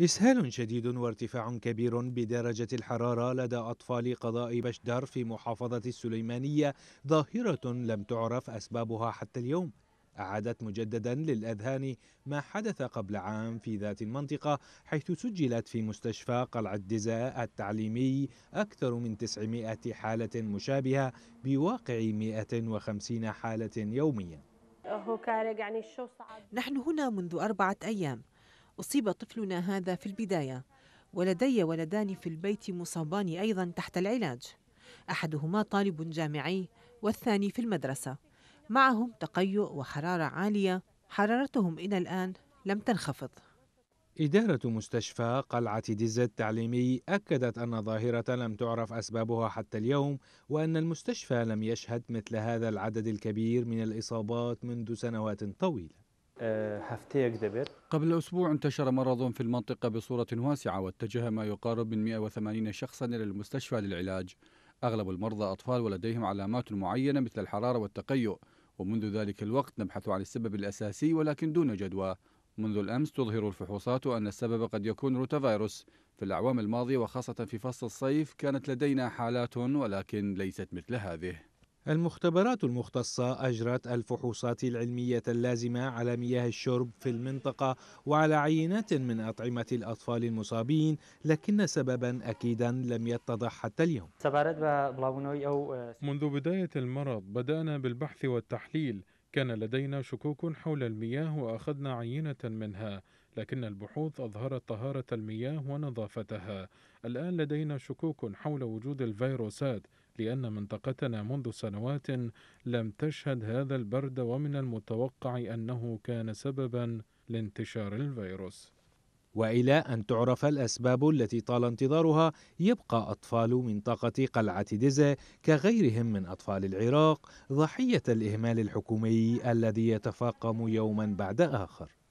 إسهال شديد وارتفاع كبير بدرجة الحرارة لدى أطفال قضاء بشدر في محافظة السليمانية ظاهرة لم تعرف أسبابها حتى اليوم أعادت مجددا للأذهان ما حدث قبل عام في ذات المنطقة حيث سجلت في مستشفى قلعة الدزاء التعليمي أكثر من 900 حالة مشابهة بواقع 150 حالة يوميا يعني نحن هنا منذ أربعة أيام أصيب طفلنا هذا في البداية ولدي ولدان في البيت مصابان أيضا تحت العلاج أحدهما طالب جامعي والثاني في المدرسة معهم تقيؤ وحرارة عالية حرارتهم إلى الآن لم تنخفض إدارة مستشفى قلعة ديزا التعليمي أكدت أن ظاهرة لم تعرف أسبابها حتى اليوم وأن المستشفى لم يشهد مثل هذا العدد الكبير من الإصابات منذ سنوات طويلة قبل أسبوع انتشر مرض في المنطقة بصورة واسعة واتجه ما يقارب من 180 شخصا إلى المستشفى للعلاج أغلب المرضى أطفال ولديهم علامات معينة مثل الحرارة والتقيؤ ومنذ ذلك الوقت نبحث عن السبب الأساسي ولكن دون جدوى منذ الأمس تظهر الفحوصات أن السبب قد يكون روتافيروس في الأعوام الماضية وخاصة في فصل الصيف كانت لدينا حالات ولكن ليست مثل هذه المختبرات المختصة أجرت الفحوصات العلمية اللازمة على مياه الشرب في المنطقة وعلى عينات من أطعمة الأطفال المصابين لكن سببا أكيدا لم يتضح حتى اليوم آه، منذ بداية المرض بدأنا بالبحث والتحليل كان لدينا شكوك حول المياه وأخذنا عينة منها لكن البحوث أظهرت طهارة المياه ونظافتها الآن لدينا شكوك حول وجود الفيروسات لأن منطقتنا منذ سنوات لم تشهد هذا البرد ومن المتوقع أنه كان سببا لانتشار الفيروس والى ان تعرف الاسباب التي طال انتظارها يبقى اطفال منطقه قلعه ديزا كغيرهم من اطفال العراق ضحيه الاهمال الحكومي الذي يتفاقم يوما بعد اخر